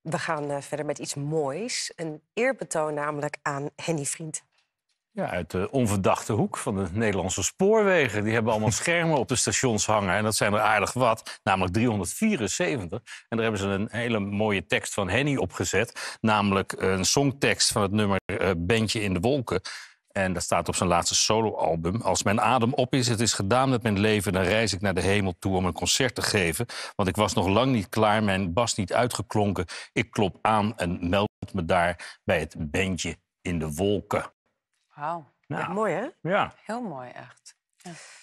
We gaan eh, verder met iets moois. Een eerbetoon namelijk aan Henny Vriend. Ja, uit de onverdachte hoek van de Nederlandse spoorwegen. Die hebben allemaal schermen op de stations hangen. En dat zijn er aardig wat, namelijk 374. En daar hebben ze een hele mooie tekst van Henny opgezet. Namelijk een songtekst van het nummer eh, Bentje in de Wolken. En dat staat op zijn laatste soloalbum. Als mijn adem op is, het is gedaan met mijn leven, dan reis ik naar de hemel toe om een concert te geven. Want ik was nog lang niet klaar, mijn bas niet uitgeklonken. Ik klop aan en meld me daar bij het bandje in de wolken. Wauw, nou. mooi hè? Ja. Heel mooi echt. Ja.